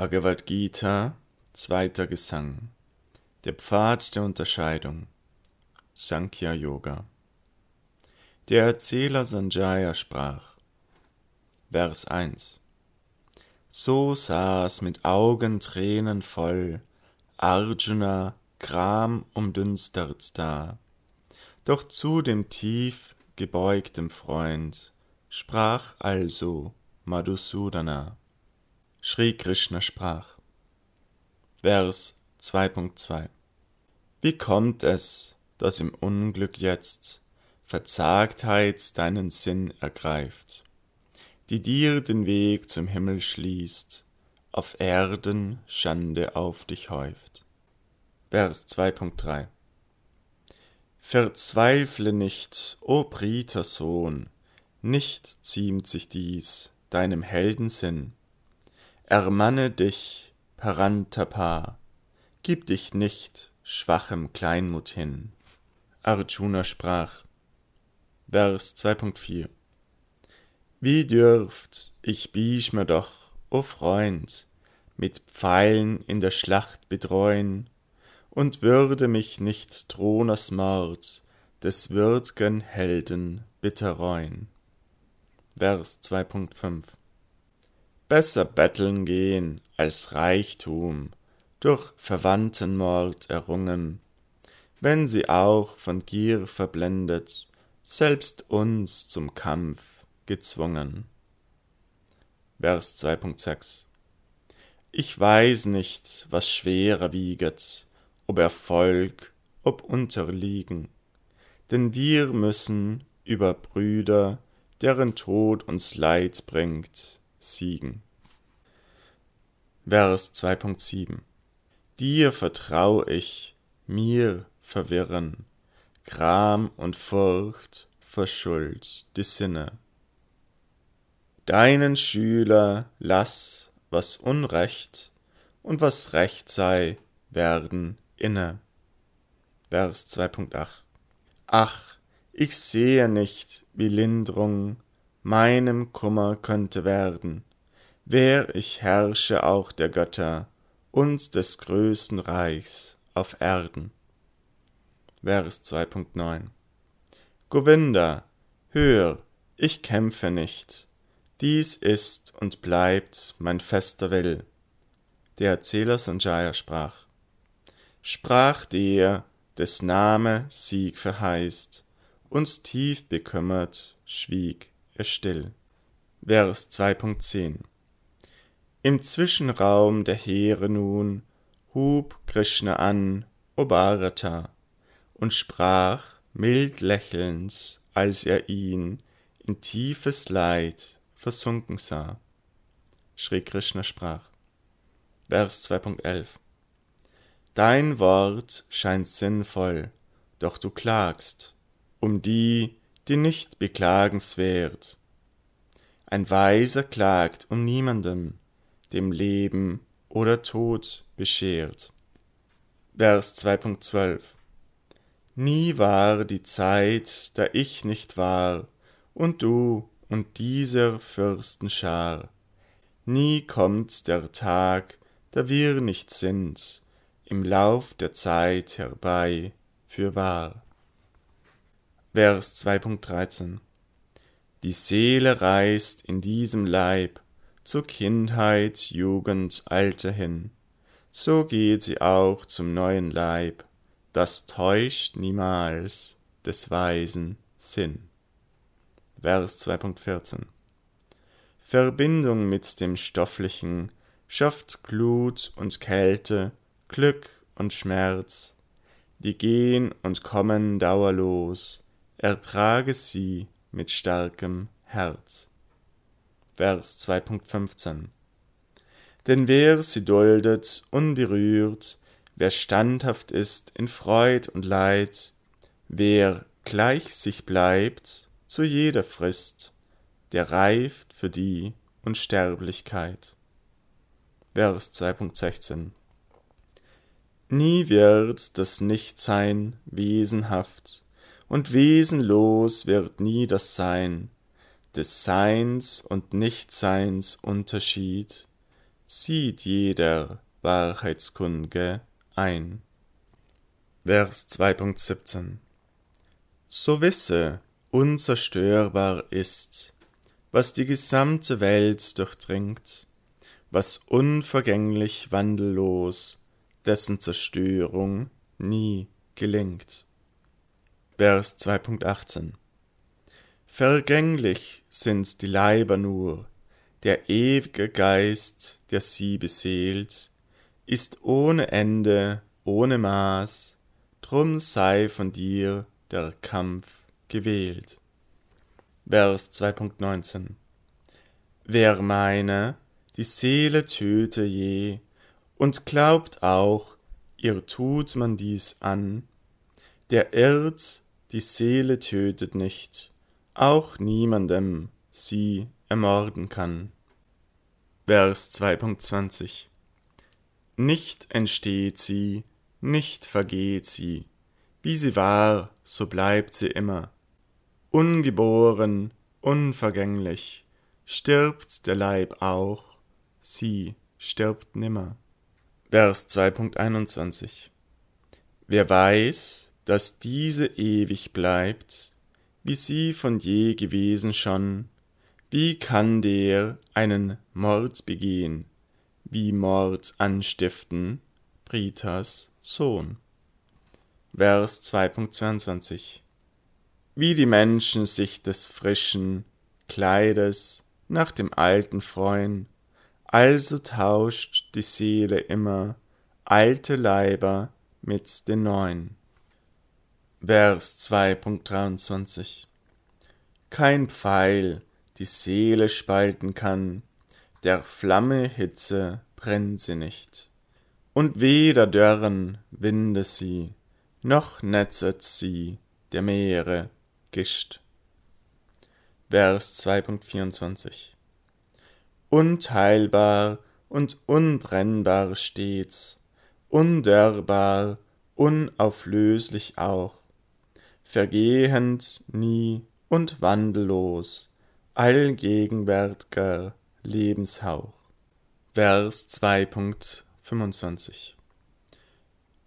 Bhagavad Gita, zweiter Gesang. Der Pfad der Unterscheidung. Sankhya Yoga. Der Erzähler Sanjaya sprach. Vers 1. So saß mit Augen Tränen voll Arjuna Gram umdünstert da. Doch zu dem tief gebeugtem Freund sprach also Madhusudana. Sri Krishna sprach. Vers 2.2 Wie kommt es, dass im Unglück jetzt Verzagtheit deinen Sinn ergreift, die dir den Weg zum Himmel schließt, auf Erden Schande auf dich häuft? Vers 2.3 Verzweifle nicht, o Brita Sohn, nicht ziemt sich dies deinem Heldensinn, Ermanne dich, Parantapa, gib dich nicht schwachem Kleinmut hin. Arjuna sprach. Vers 2.4 Wie dürft ich Bhishma doch, o Freund, mit Pfeilen in der Schlacht bedreuen, und würde mich nicht Dronas Mord des würd'gen Helden bitter reuen. Vers 2.5 besser betteln gehen als Reichtum, durch Verwandtenmord errungen, wenn sie auch von Gier verblendet, selbst uns zum Kampf gezwungen. Vers 2.6 Ich weiß nicht, was schwerer wieget, ob Erfolg, ob Unterliegen, denn wir müssen über Brüder, deren Tod uns Leid bringt, siegen. Vers 2.7 Dir vertrau ich, mir verwirren, Gram und Furcht verschuld die Sinne. Deinen Schüler lass, was Unrecht und was Recht sei, werden inne. Vers 2.8 Ach, ich sehe nicht, wie Linderung meinem Kummer könnte werden, wär ich Herrsche auch der Götter und des größten Reichs auf Erden. Vers 2.9 Govinda, hör, ich kämpfe nicht. Dies ist und bleibt mein fester Will. Der Erzähler Sanjaya sprach. Sprach der, des Name Sieg verheißt, und tief bekümmert schwieg still. Vers 2.10 Im Zwischenraum der Heere nun hub Krishna an, O Bharata, und sprach mild lächelnd, als er ihn in tiefes Leid versunken sah. Sri Krishna sprach. Vers 2.11 Dein Wort scheint sinnvoll, doch du klagst um die, die nicht beklagenswert. Ein Weiser klagt um niemanden, dem Leben oder Tod beschert. Vers 2.12 Nie war die Zeit, da ich nicht war, und du und dieser Fürstenschar. Nie kommt der Tag, da wir nicht sind, im Lauf der Zeit herbei, fürwahr. Vers 2.13 Die Seele reist in diesem Leib zur Kindheit, Jugend, Alter hin, so geht sie auch zum neuen Leib, das täuscht niemals des Weisen Sinn. Vers 2.14 Verbindung mit dem Stofflichen schafft Glut und Kälte, Glück und Schmerz, die gehen und kommen dauerlos, ertrage sie mit starkem Herz. Vers 2.15 Denn wer sie duldet, unberührt, wer standhaft ist in Freud und Leid, wer gleich sich bleibt zu jeder Frist, der reift für die Unsterblichkeit. Vers 2.16 Nie wird das Nichtsein wesenhaft, und wesenlos wird nie das Sein, des Seins und Nichtseins Unterschied sieht jeder Wahrheitskunde ein. Vers 2.17 So wisse, unzerstörbar ist, was die gesamte Welt durchdringt, was unvergänglich wandellos, dessen Zerstörung nie gelingt. Vers 2.18 Vergänglich sind die Leiber nur, der ewige Geist, der sie beseelt, ist ohne Ende, ohne Maß, drum sei von dir der Kampf gewählt. Vers 2.19 Wer meine, die Seele töte je und glaubt auch, ihr tut man dies an, der irrt die Seele tötet nicht, auch niemandem sie ermorden kann. Vers 2.20 Nicht entsteht sie, nicht vergeht sie, wie sie war, so bleibt sie immer. Ungeboren, unvergänglich, stirbt der Leib auch, sie stirbt nimmer. Vers 2.21 Wer weiß, dass diese ewig bleibt, wie sie von je gewesen schon, wie kann der einen Mord begehen, wie Mord anstiften, Britas Sohn. Vers 2.22 Wie die Menschen sich des frischen Kleides nach dem alten freuen, also tauscht die Seele immer alte Leiber mit den neuen. Vers 2.23 Kein Pfeil die Seele spalten kann, der Flamme Hitze brennt sie nicht. Und weder dörren Winde sie, noch netzet sie der Meere Gischt. Vers 2.24 Unteilbar und unbrennbar stets, undörrbar, unauflöslich auch, vergehend nie und wandellos, allgegenwärtiger Lebenshauch. Vers 2.25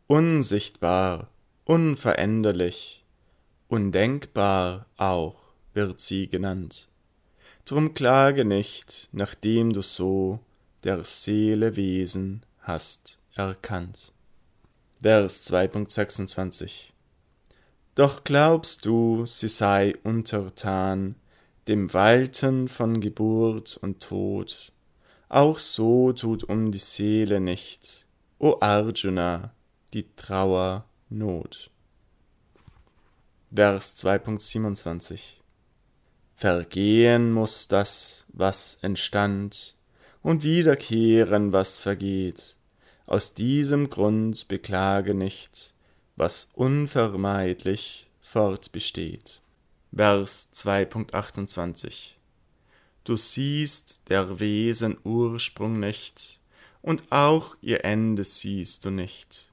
Unsichtbar, unveränderlich, undenkbar auch wird sie genannt. Drum klage nicht, nachdem du so der Seele Wesen hast erkannt. Vers 2.26 doch glaubst du, sie sei untertan dem Walten von Geburt und Tod, auch so tut um die Seele nicht, o Arjuna, die Trauer Not. Vers 2.27 Vergehen muß das, was entstand, und wiederkehren, was vergeht. Aus diesem Grund beklage nicht, was unvermeidlich fortbesteht. Vers 2.28 Du siehst der Wesen Ursprung nicht, und auch ihr Ende siehst du nicht.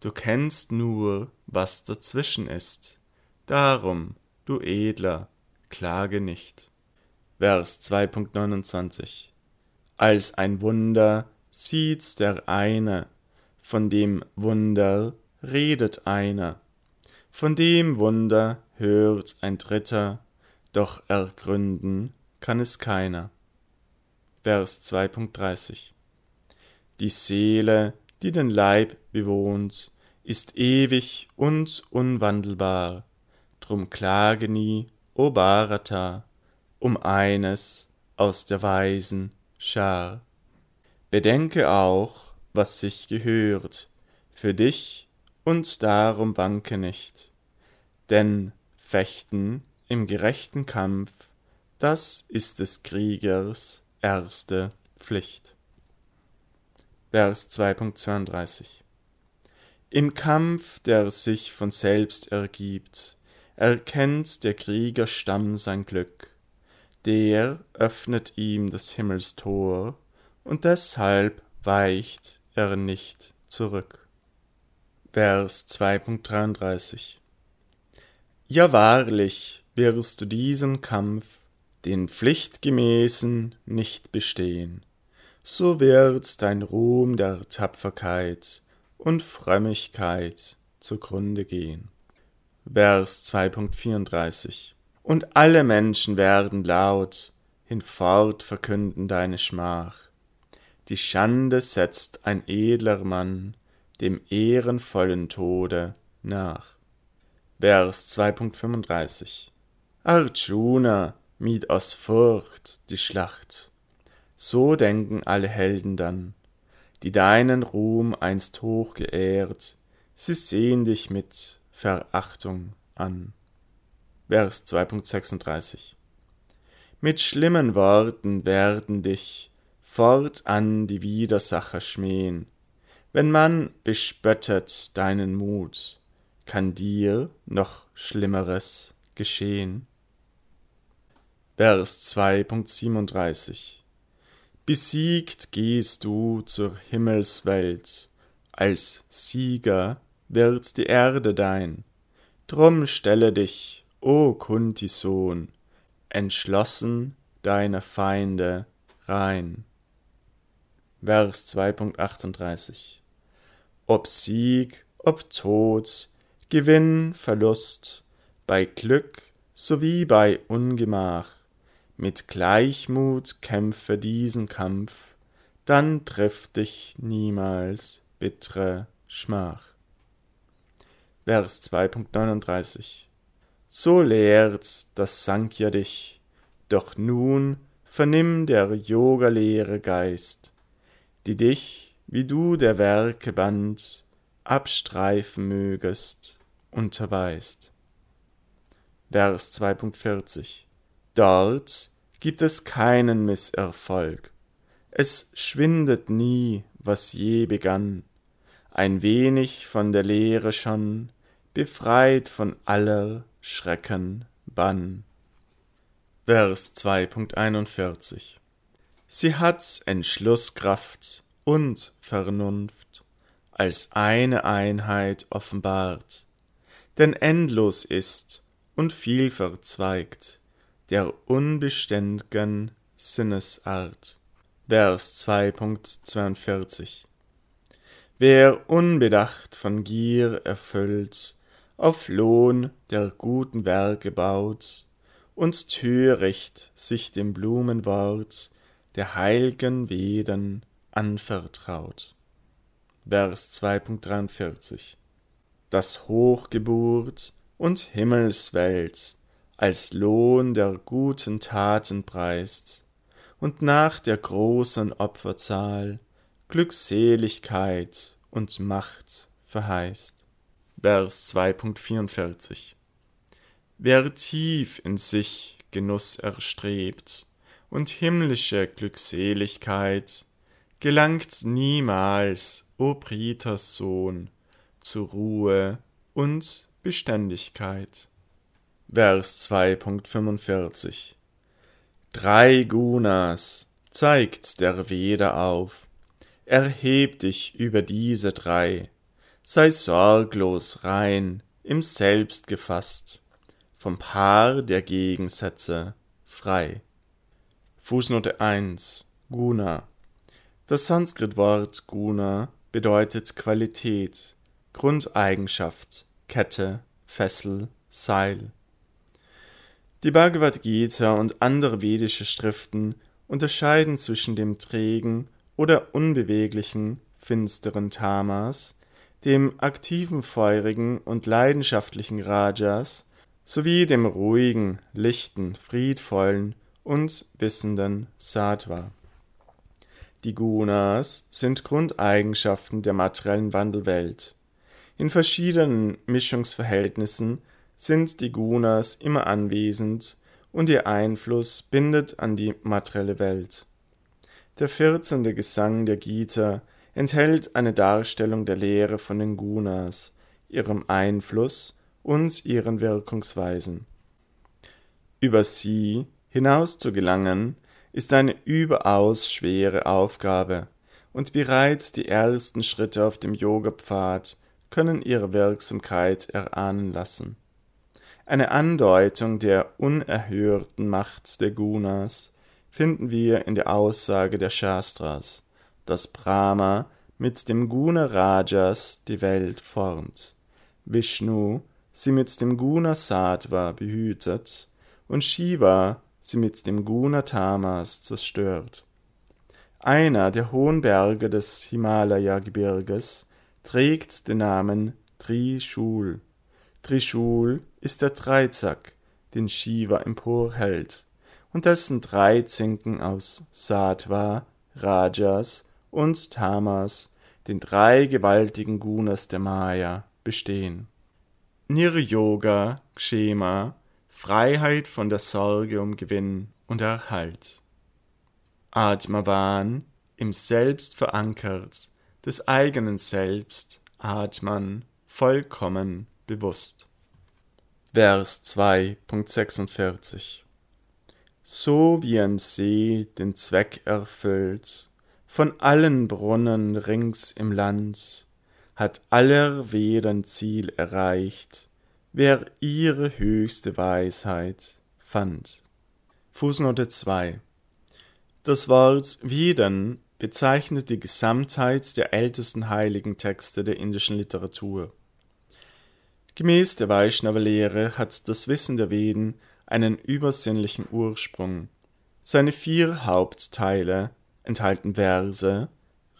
Du kennst nur, was dazwischen ist. Darum, du Edler, klage nicht. Vers 2.29 Als ein Wunder sieht's der eine, von dem Wunder redet einer, von dem Wunder hört ein Dritter, doch ergründen kann es keiner. Vers 2.30 Die Seele, die den Leib bewohnt, ist ewig und unwandelbar, drum klage nie, o Bharata, um eines aus der Weisen Schar. Bedenke auch, was sich gehört, für dich und darum wanke nicht. Denn Fechten im gerechten Kampf, das ist des Kriegers erste Pflicht. Vers 2.32 Im Kampf, der sich von selbst ergibt, erkennt der Krieger Stamm sein Glück. Der öffnet ihm des Himmels Tor, und deshalb weicht er nicht zurück. Vers 2.33 Ja wahrlich wirst du diesen Kampf, den Pflichtgemäßen, nicht bestehen, so wird dein Ruhm der Tapferkeit und Frömmigkeit zugrunde gehen. Vers 2.34 Und alle Menschen werden laut, hinfort verkünden deine Schmach. Die Schande setzt ein edler Mann, dem ehrenvollen Tode nach. Vers 2.35 Arjuna mied aus Furcht die Schlacht. So denken alle Helden dann, die deinen Ruhm einst hoch geehrt, sie sehen dich mit Verachtung an. Vers 2.36 Mit schlimmen Worten werden dich fortan die Widersacher schmähen, wenn man bespöttet deinen Mut, kann dir noch Schlimmeres geschehen. Vers 2.37 Besiegt gehst du zur Himmelswelt, als Sieger wird die Erde dein. Drum stelle dich, o Kunti Sohn, entschlossen deine Feinde rein. Vers 2.38. Ob Sieg, ob Tod, Gewinn, Verlust, bei Glück sowie bei Ungemach, mit Gleichmut kämpfe diesen Kampf, dann trifft dich niemals bittere Schmach. Vers 2.39 So lehrt das Sankhya dich, doch nun vernimm der Yoga-Lehre Geist, die dich, wie du der Werke Band, abstreifen mögest, unterweist. Vers 2.40 Dort gibt es keinen Misserfolg. Es schwindet nie, was je begann. Ein wenig von der Lehre schon, befreit von aller Schrecken, Bann. Vers 2.41 Sie hat Entschlusskraft und Vernunft als eine Einheit offenbart, denn endlos ist und viel verzweigt der unbeständigen Sinnesart. Vers 2.42 Wer unbedacht von Gier erfüllt, auf Lohn der guten Werke baut und töricht sich dem Blumenwort der heiligen Veden anvertraut. Vers 2.43 Das Hochgeburt und Himmelswelt als Lohn der guten Taten preist und nach der großen Opferzahl Glückseligkeit und Macht verheißt. Vers 2.44 Wer tief in sich Genuss erstrebt und himmlische Glückseligkeit gelangt niemals, o Britas Sohn, zu Ruhe und Beständigkeit. Vers 2.45 Drei Gunas zeigt der Veda auf. Erheb dich über diese drei. Sei sorglos rein, im Selbst gefasst, vom Paar der Gegensätze frei. Fußnote 1. Guna. Das Sanskritwort Guna bedeutet Qualität, Grundeigenschaft, Kette, Fessel, Seil. Die Bhagavad Gita und andere vedische Schriften unterscheiden zwischen dem trägen oder unbeweglichen, finsteren Tamas, dem aktiven, feurigen und leidenschaftlichen Rajas sowie dem ruhigen, lichten, friedvollen und wissenden Sattva. Die Gunas sind Grundeigenschaften der materiellen Wandelwelt. In verschiedenen Mischungsverhältnissen sind die Gunas immer anwesend und ihr Einfluss bindet an die materielle Welt. Der vierzehnte Gesang der Gita enthält eine Darstellung der Lehre von den Gunas, ihrem Einfluss und ihren Wirkungsweisen. Über sie hinaus zu gelangen, ist eine überaus schwere Aufgabe, und bereits die ersten Schritte auf dem Yoga-Pfad können ihre Wirksamkeit erahnen lassen. Eine Andeutung der unerhörten Macht der Gunas finden wir in der Aussage der Shastras, dass Brahma mit dem Guna Rajas die Welt formt, Vishnu sie mit dem Guna Sattva behütet und Shiva sie mit dem Gunatamas zerstört. Einer der hohen Berge des Himalaya-Gebirges trägt den Namen Trishul. Trishul ist der Dreizack, den Shiva emporhält, und dessen drei Zinken aus Sattva, Rajas und Tamas, den drei gewaltigen Gunas der Maya, bestehen. Niryoga, Kshema Freiheit von der Sorge um Gewinn und Erhalt. Atmavan, im Selbst verankert, des eigenen Selbst, Atman, vollkommen bewusst. Vers 2.46 So wie ein See den Zweck erfüllt, von allen Brunnen rings im Land, hat aller Weh Ziel erreicht, wer ihre höchste Weisheit fand. Fußnote 2 Das Wort Vedan bezeichnet die Gesamtheit der ältesten heiligen Texte der indischen Literatur. Gemäß der Vaishnava-Lehre hat das Wissen der Veden einen übersinnlichen Ursprung. Seine vier Hauptteile enthalten Verse,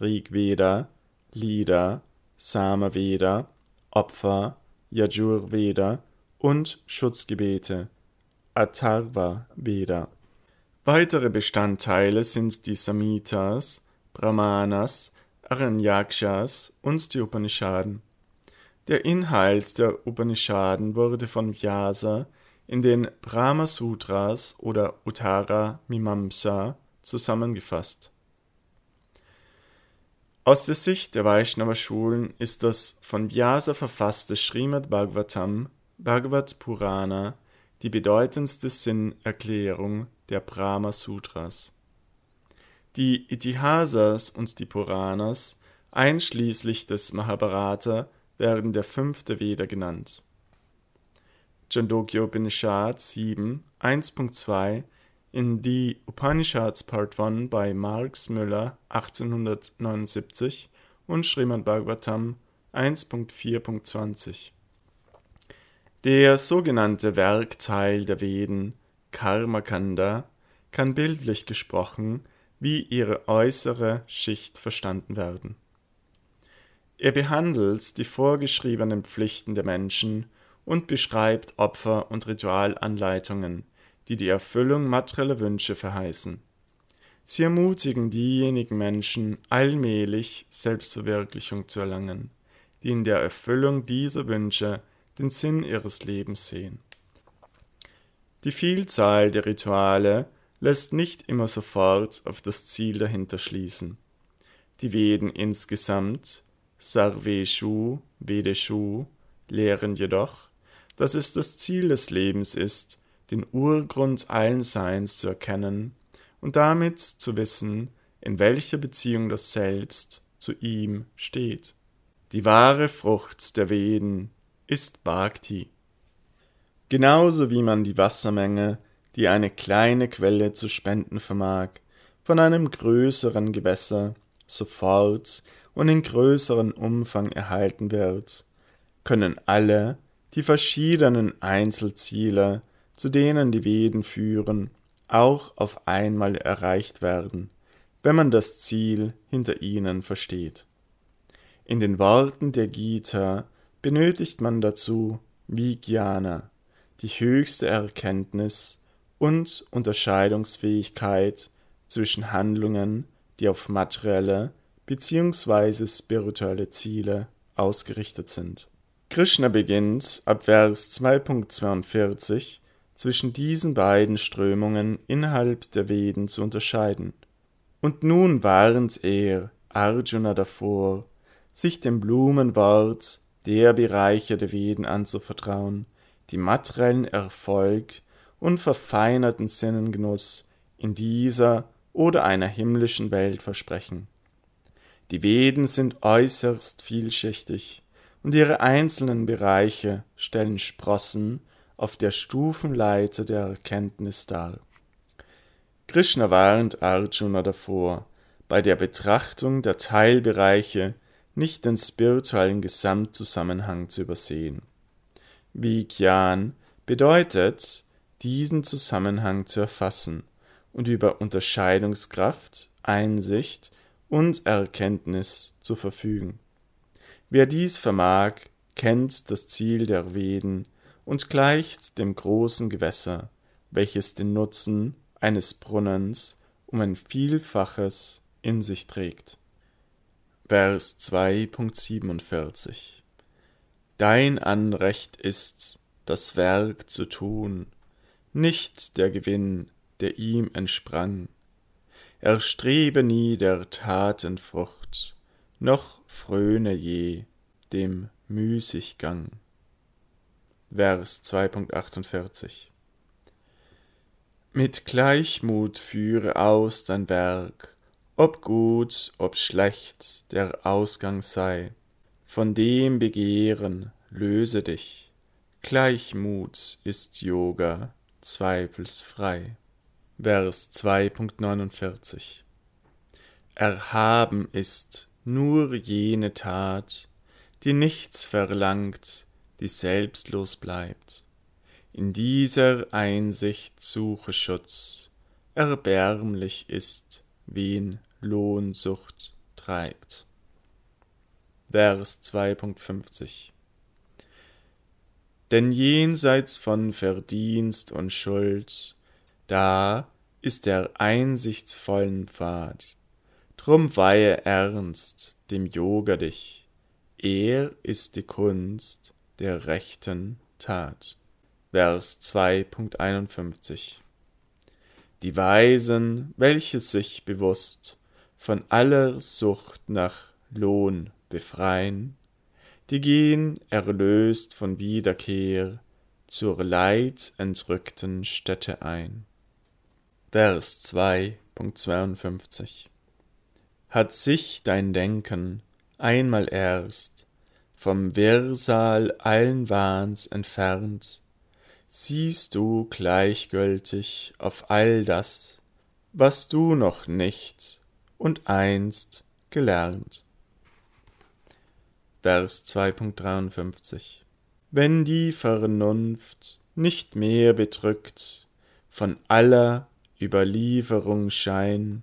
Rigveda, Lieder, Samaveda, Opfer Yajurveda und Schutzgebete Atharva Veda. Weitere Bestandteile sind die Samhitas, Brahmanas, Aranyakshas und die Upanishaden. Der Inhalt der Upanishaden wurde von Vyasa in den Brahma Sutras oder Uttara Mimamsa zusammengefasst aus der Sicht der Vaishnava Schulen ist das von Vyasa verfasste Srimad Bhagavatam, Bhagavat Purana, die bedeutendste Sinnerklärung der Brahma Sutras. Die Itihasas und die Puranas, einschließlich des Mahabharata, werden der fünfte Veda genannt. Chandogya Upanishad 7, 1.2 in die Upanishads Part 1 bei Marx Müller 1879 und Srimad Bhagavatam 1.4.20. Der sogenannte Werkteil der Veden, Karmakanda, kann bildlich gesprochen wie ihre äußere Schicht verstanden werden. Er behandelt die vorgeschriebenen Pflichten der Menschen und beschreibt Opfer und Ritualanleitungen – die die Erfüllung materieller Wünsche verheißen. Sie ermutigen diejenigen Menschen, allmählich Selbstverwirklichung zu erlangen, die in der Erfüllung dieser Wünsche den Sinn ihres Lebens sehen. Die Vielzahl der Rituale lässt nicht immer sofort auf das Ziel dahinter schließen. Die Veden insgesamt, Sarveshu, Vedeshu, lehren jedoch, dass es das Ziel des Lebens ist, den Urgrund allen Seins zu erkennen und damit zu wissen, in welcher Beziehung das Selbst zu ihm steht. Die wahre Frucht der Veden ist Bhakti. Genauso wie man die Wassermenge, die eine kleine Quelle zu spenden vermag, von einem größeren Gewässer sofort und in größerem Umfang erhalten wird, können alle die verschiedenen Einzelziele zu denen die Veden führen, auch auf einmal erreicht werden, wenn man das Ziel hinter ihnen versteht. In den Worten der Gita benötigt man dazu Vijnana, die höchste Erkenntnis und Unterscheidungsfähigkeit zwischen Handlungen, die auf materielle bzw. spirituelle Ziele ausgerichtet sind. Krishna beginnt ab Vers 2.42 zwischen diesen beiden Strömungen innerhalb der Veden zu unterscheiden. Und nun warnt er Arjuna davor, sich dem Blumenwort der Bereiche der Veden anzuvertrauen, die materiellen Erfolg und verfeinerten Sinnengenuss in dieser oder einer himmlischen Welt versprechen. Die Veden sind äußerst vielschichtig und ihre einzelnen Bereiche stellen Sprossen auf der Stufenleiter der Erkenntnis dar. Krishna warnt Arjuna davor, bei der Betrachtung der Teilbereiche nicht den spirituellen Gesamtzusammenhang zu übersehen. Vijnan bedeutet, diesen Zusammenhang zu erfassen und über Unterscheidungskraft, Einsicht und Erkenntnis zu verfügen. Wer dies vermag, kennt das Ziel der Veden, und gleicht dem großen Gewässer, welches den Nutzen eines Brunnens um ein Vielfaches in sich trägt. Vers 2.47 Dein Anrecht ist, das Werk zu tun, nicht der Gewinn, der ihm entsprang. Erstrebe nie der Tatenfrucht, noch fröne je dem Müßiggang. Vers 2.48 Mit Gleichmut führe aus dein Werk, ob gut, ob schlecht der Ausgang sei. Von dem Begehren löse dich. Gleichmut ist Yoga, zweifelsfrei. Vers 2.49 Erhaben ist nur jene Tat, die nichts verlangt, die selbstlos bleibt. In dieser Einsicht suche Schutz, erbärmlich ist, wen Lohnsucht treibt. Vers 2.50 Denn jenseits von Verdienst und Schuld, da ist der einsichtsvollen Pfad. Drum weihe ernst dem Yoga dich. Er ist die Kunst, der rechten Tat. Vers 2.51 Die Weisen, welche sich bewusst von aller Sucht nach Lohn befreien, die gehen erlöst von Wiederkehr zur leidentrückten Stätte ein. Vers 2.52 Hat sich dein Denken einmal erst vom Wirrsal allen Wahns entfernt, siehst du gleichgültig auf all das, was du noch nicht und einst gelernt. Vers 2.53 Wenn die Vernunft nicht mehr bedrückt, von aller Überlieferung Schein,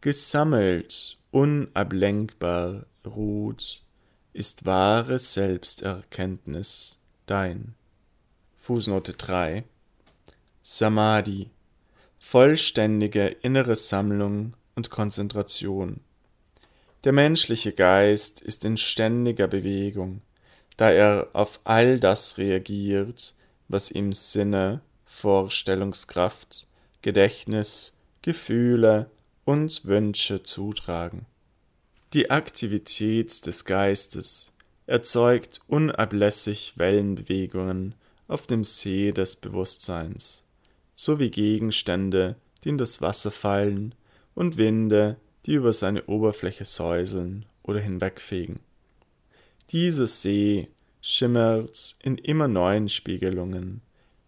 gesammelt unablenkbar ruht, ist wahre Selbsterkenntnis dein. Fußnote 3 Samadhi vollständige innere Sammlung und Konzentration. Der menschliche Geist ist in ständiger Bewegung, da er auf all das reagiert, was ihm Sinne, Vorstellungskraft, Gedächtnis, Gefühle und Wünsche zutragen. Die Aktivität des Geistes erzeugt unablässig Wellenbewegungen auf dem See des Bewusstseins, sowie Gegenstände, die in das Wasser fallen, und Winde, die über seine Oberfläche säuseln oder hinwegfegen. Dieser See schimmert in immer neuen Spiegelungen,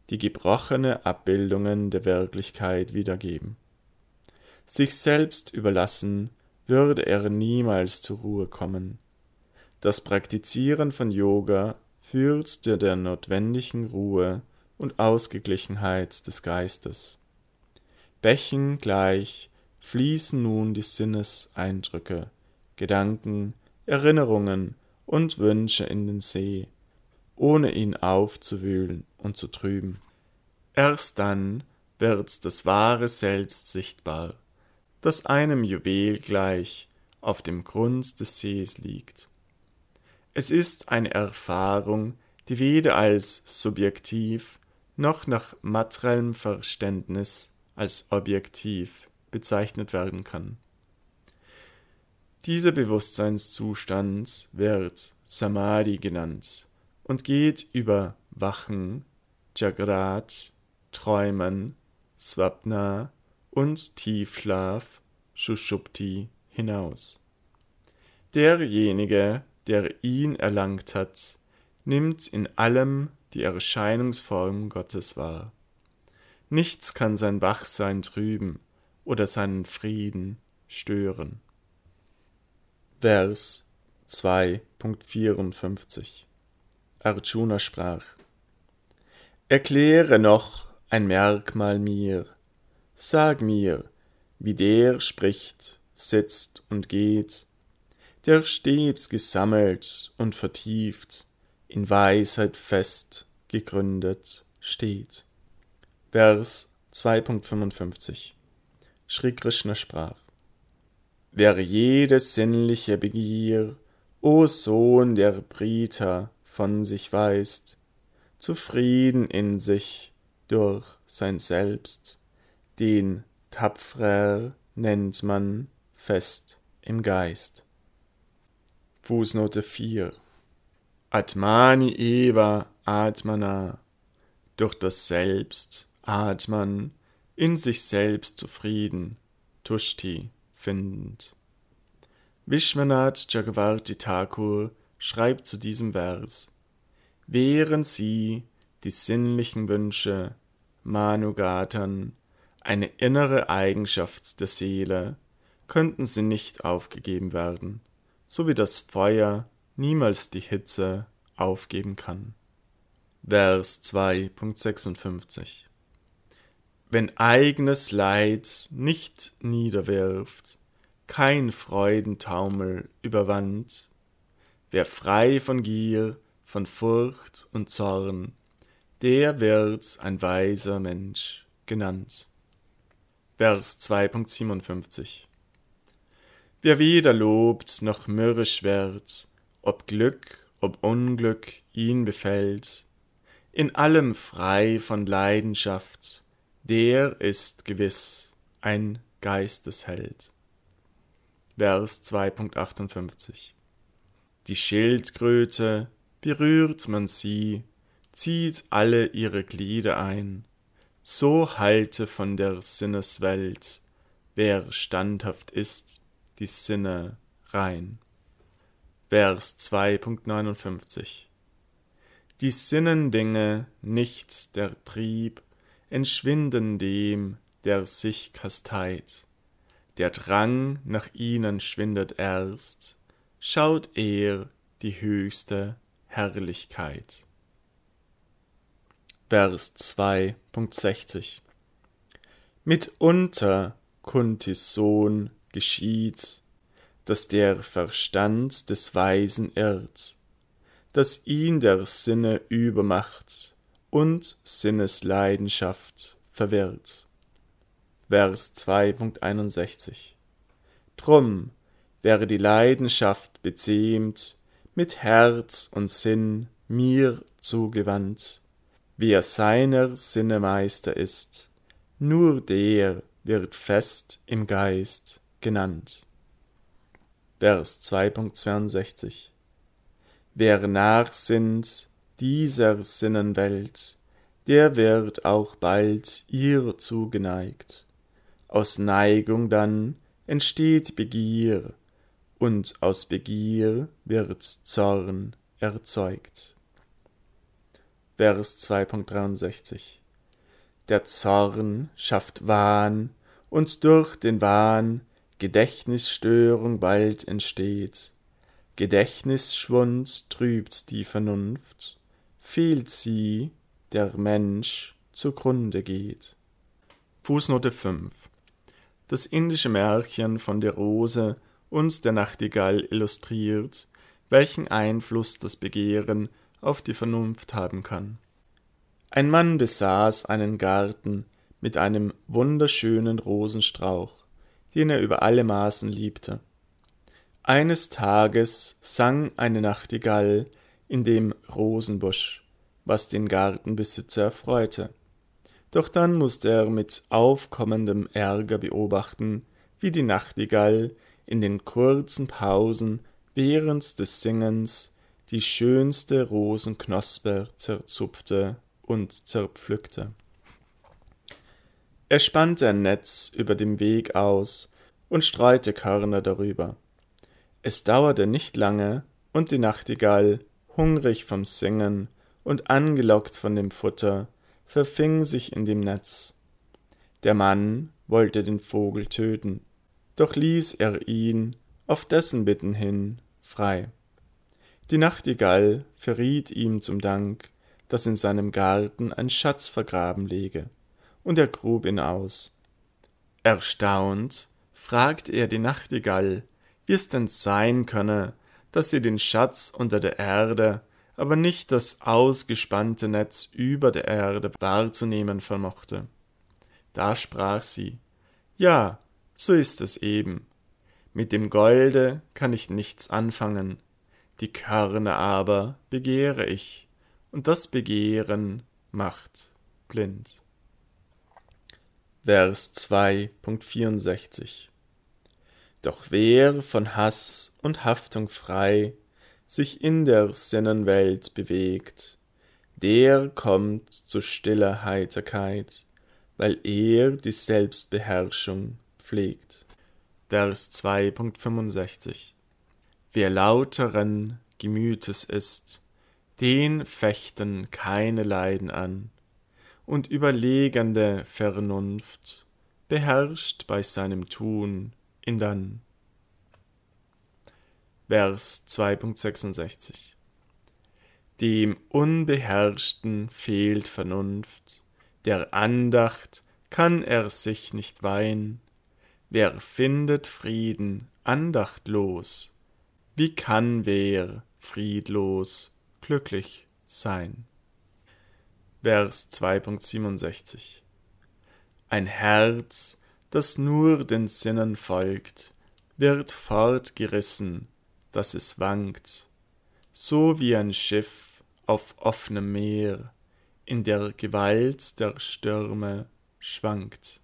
die gebrochene Abbildungen der Wirklichkeit wiedergeben. Sich selbst überlassen würde er niemals zur Ruhe kommen. Das Praktizieren von Yoga führt zu der notwendigen Ruhe und Ausgeglichenheit des Geistes. Bächen gleich fließen nun die Sinneseindrücke, Gedanken, Erinnerungen und Wünsche in den See, ohne ihn aufzuwühlen und zu trüben. Erst dann wird das wahre Selbst sichtbar das einem Juwel gleich auf dem Grund des Sees liegt. Es ist eine Erfahrung, die weder als subjektiv noch nach materiellem Verständnis als objektiv bezeichnet werden kann. Dieser Bewusstseinszustand wird Samadhi genannt und geht über Wachen, Jagrat, Träumen, Swapna und Tiefschlaf Shushupti hinaus. Derjenige, der ihn erlangt hat, nimmt in allem die Erscheinungsform Gottes wahr. Nichts kann sein Wachsein trüben oder seinen Frieden stören. Vers 2.54 Arjuna sprach Erkläre noch ein Merkmal mir, Sag mir, wie der spricht, sitzt und geht, der stets gesammelt und vertieft, in Weisheit fest gegründet steht. Vers 2.55 Sri Krishna sprach: Wer jede sinnliche Begier, o Sohn der Brita, von sich weist, zufrieden in sich durch sein Selbst, den Tapferer nennt man fest im Geist. Fußnote 4 Atmani eva atmana. Durch das Selbst atman, in sich selbst zufrieden, Tushti findend. Vishwanath Jagavarti Thakur schreibt zu diesem Vers: Wären sie die sinnlichen Wünsche, Manugatan, eine innere Eigenschaft der Seele, könnten sie nicht aufgegeben werden, so wie das Feuer niemals die Hitze aufgeben kann. Vers 2.56 Wenn eigenes Leid nicht niederwirft, kein Freudentaumel überwand, wer frei von Gier, von Furcht und Zorn, der wird ein weiser Mensch genannt. Vers 2.57 Wer weder lobt noch mürrisch wird, ob Glück, ob Unglück ihn befällt, in allem frei von Leidenschaft, der ist gewiss ein Geistesheld. Vers 2.58 Die Schildkröte, berührt man sie, zieht alle ihre Glieder ein, so halte von der Sinneswelt, wer standhaft ist, die Sinne rein. Vers 2.59 Die Sinnendinge, nicht der Trieb, entschwinden dem, der sich kasteit. Der Drang nach ihnen schwindet erst, schaut er die höchste Herrlichkeit. Vers 2.60 Mitunter, Kuntis Sohn, geschieht's, dass der Verstand des Weisen irrt, dass ihn der Sinne übermacht und Sinnesleidenschaft verwirrt. Vers 2.61 Drum, wäre die Leidenschaft bezähmt, mit Herz und Sinn mir zugewandt, wer seiner sinne meister ist nur der wird fest im geist genannt vers 2.62 wer nachsinnt dieser sinnenwelt der wird auch bald ihr zugeneigt aus neigung dann entsteht begier und aus begier wird zorn erzeugt Vers 2.63. Der Zorn schafft Wahn, und durch den Wahn Gedächtnisstörung bald entsteht. Gedächtnisschwund trübt die Vernunft, fehlt sie, der Mensch zugrunde geht. Fußnote 5 Das indische Märchen von der Rose und der Nachtigall illustriert, welchen Einfluss das Begehren auf die Vernunft haben kann. Ein Mann besaß einen Garten mit einem wunderschönen Rosenstrauch, den er über alle Maßen liebte. Eines Tages sang eine Nachtigall in dem Rosenbusch, was den Gartenbesitzer erfreute. Doch dann musste er mit aufkommendem Ärger beobachten, wie die Nachtigall in den kurzen Pausen während des Singens die schönste Rosenknospe zerzupfte und zerpflückte. Er spannte ein Netz über dem Weg aus und streute Körner darüber. Es dauerte nicht lange, und die Nachtigall, hungrig vom Singen und angelockt von dem Futter, verfing sich in dem Netz. Der Mann wollte den Vogel töten, doch ließ er ihn, auf dessen Bitten hin, frei die nachtigall verriet ihm zum dank daß in seinem garten ein schatz vergraben liege und er grub ihn aus erstaunt fragt er die nachtigall wie es denn sein könne daß sie den schatz unter der erde aber nicht das ausgespannte netz über der erde wahrzunehmen vermochte da sprach sie ja so ist es eben mit dem golde kann ich nichts anfangen die Körner aber begehre ich, und das Begehren macht blind. Vers 2.64 Doch wer von Hass und Haftung frei sich in der Sinnenwelt bewegt, der kommt zu stiller Heiterkeit, weil er die Selbstbeherrschung pflegt. Vers 2.65 wer lauteren Gemütes ist, den fechten keine Leiden an, und überlegende Vernunft beherrscht bei seinem Tun ihn dann. Vers 2.66 Dem Unbeherrschten fehlt Vernunft, der Andacht kann er sich nicht weihen, wer findet Frieden andachtlos? Wie kann wer friedlos glücklich sein? Vers 2.67 Ein Herz, das nur den Sinnen folgt, wird fortgerissen, dass es wankt, so wie ein Schiff auf offenem Meer in der Gewalt der Stürme schwankt.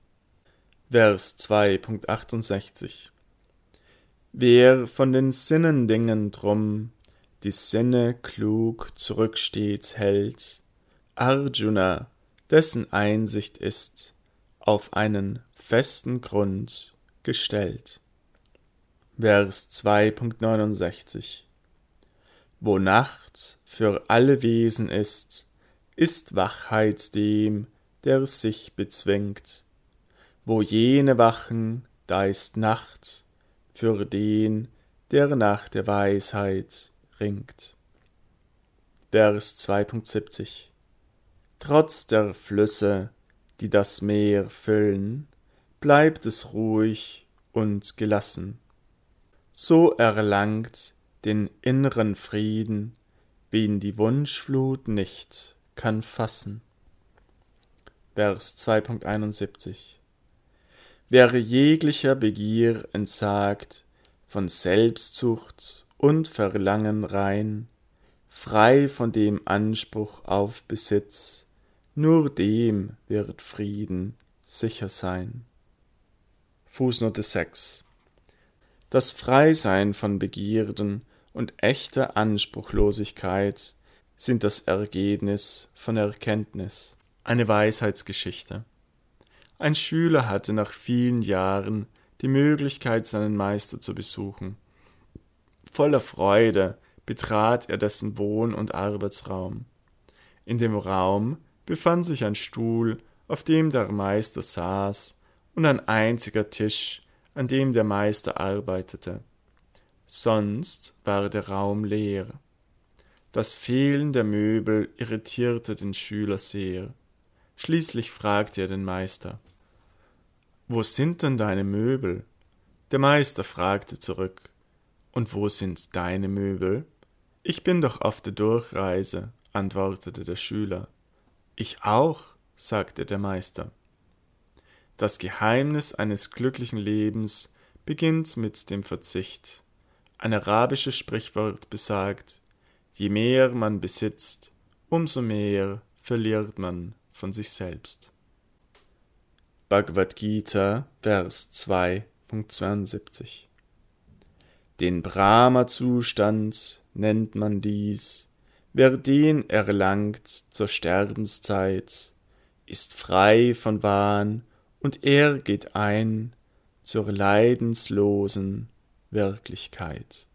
Vers 2.68 wer von den Sinnendingen drum die Sinne klug zurücksteht hält, Arjuna, dessen Einsicht ist auf einen festen Grund gestellt. Vers 2.69 Wo Nacht für alle Wesen ist, ist Wachheit dem, der sich bezwingt. Wo jene wachen, da ist Nacht, für den, der nach der Weisheit ringt. Vers 2.70 Trotz der Flüsse, die das Meer füllen, bleibt es ruhig und gelassen. So erlangt den inneren Frieden, wen die Wunschflut nicht kann fassen. Vers 2.71 wäre jeglicher Begier entsagt, von Selbstzucht und Verlangen rein, frei von dem Anspruch auf Besitz, nur dem wird Frieden sicher sein. Fußnote 6 Das Freisein von Begierden und echter Anspruchlosigkeit sind das Ergebnis von Erkenntnis. Eine Weisheitsgeschichte. Ein Schüler hatte nach vielen Jahren die Möglichkeit, seinen Meister zu besuchen. Voller Freude betrat er dessen Wohn- und Arbeitsraum. In dem Raum befand sich ein Stuhl, auf dem der Meister saß, und ein einziger Tisch, an dem der Meister arbeitete. Sonst war der Raum leer. Das Fehlen der Möbel irritierte den Schüler sehr. Schließlich fragte er den Meister wo sind denn deine Möbel? Der Meister fragte zurück. Und wo sind deine Möbel? Ich bin doch auf der Durchreise, antwortete der Schüler. Ich auch, sagte der Meister. Das Geheimnis eines glücklichen Lebens beginnt mit dem Verzicht. Ein arabisches Sprichwort besagt, je mehr man besitzt, umso mehr verliert man von sich selbst. Bhagavad Gita, Vers 2.72. Den Brahma-Zustand nennt man dies. Wer den erlangt zur Sterbenszeit, ist frei von Wahn und er geht ein zur leidenslosen Wirklichkeit.